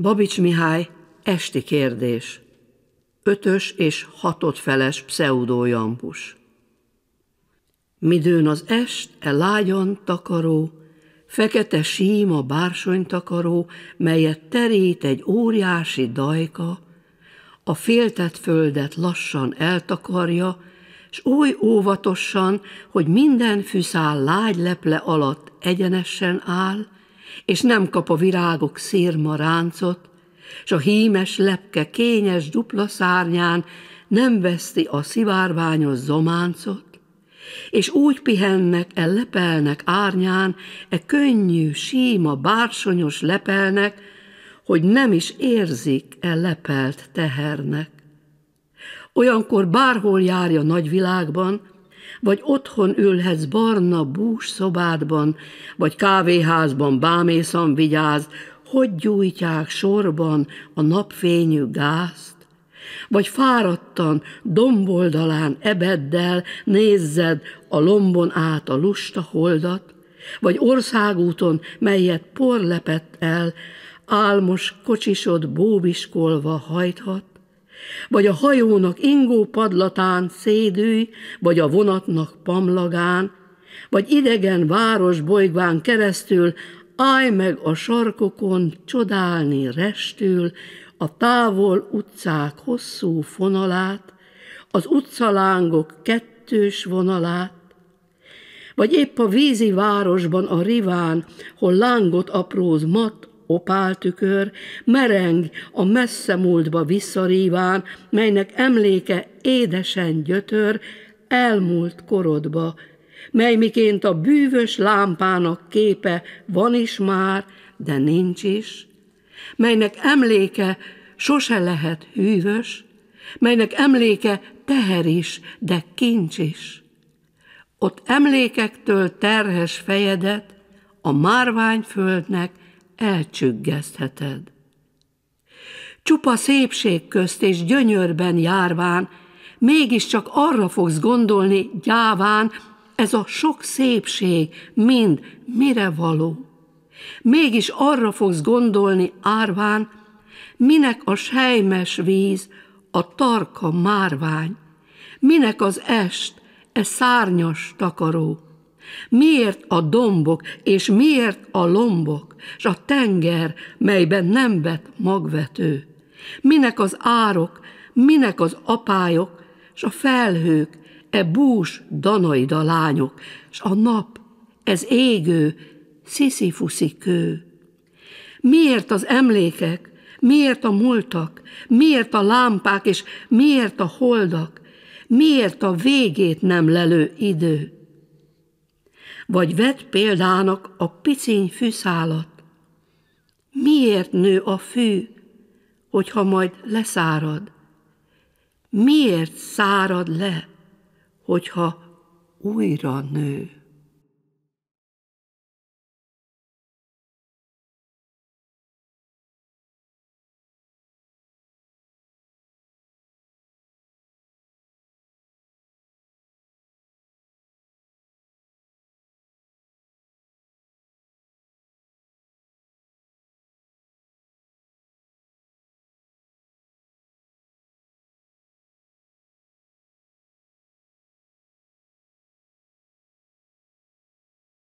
Babics Mihály, esti kérdés. Ötös és hatodfeles pseudójampus. Midőn az est, e lágyan takaró, fekete síma takaró, melyet terít egy óriási dajka, a féltett földet lassan eltakarja, s oly óvatosan, hogy minden fűszál lágy leple alatt egyenesen áll, és nem kap a virágok szírma ráncot, s a hímes lepke kényes dupla szárnyán nem veszti a szivárványos zománcot, és úgy pihennek ellepelnek árnyán, e könnyű, síma, bársonyos lepelnek, hogy nem is érzik e lepelt tehernek. Olyankor bárhol járja nagyvilágban, vagy otthon ülhetsz barna bús szobádban, vagy kávéházban bámészan vigyáz, hogy gyújtják sorban a napfényű gázt, vagy fáradtan, domboldalán ebeddel nézzed a lombon át a lusta holdat, vagy országúton, melyet por lepett el, álmos kocsisod bóbiskolva hajthat, vagy a hajónak ingó padlatán szédülj, vagy a vonatnak pamlagán, vagy idegen város bolygván keresztül állj meg a sarkokon csodálni restül a távol utcák hosszú fonalát, az utcalángok kettős vonalát, vagy épp a vízi városban a riván, hol lángot apróz mat opáltükör, mereng a messze múltba visszaríván, melynek emléke édesen gyötör, elmúlt korodba, mely miként a bűvös lámpának képe van is már, de nincs is, melynek emléke sose lehet hűvös, melynek emléke teher is, de kincs is. Ott emlékektől terhes fejedet a márványföldnek elcsüggesztheted. Csupa szépség közt és gyönyörben járván, mégiscsak arra fogsz gondolni gyáván, ez a sok szépség mind mire való. Mégis arra fogsz gondolni árván, minek a sejmes víz, a tarka márvány, minek az est, e szárnyas takaró Miért a dombok, és miért a lombok, és a tenger, melyben nem vet magvető? Minek az árok, minek az apályok, és a felhők, e bús danaida lányok, és a nap, ez égő, sziszifuszi kő. Miért az emlékek, miért a múltak, miért a lámpák, és miért a holdak, miért a végét nem lelő idő? vagy vedd példának a piciny fűszálat. Miért nő a fű, hogyha majd leszárad? Miért szárad le, hogyha újra nő?